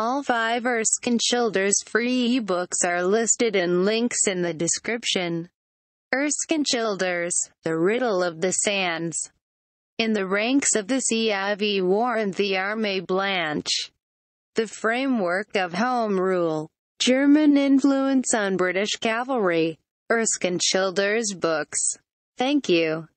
All five Erskine Childers free ebooks are listed in links in the description. Erskine Childers, The Riddle of the Sands. In the ranks of the CIV and the Armée Blanche. The framework of home rule. German influence on British cavalry. Erskine Childers books. Thank you.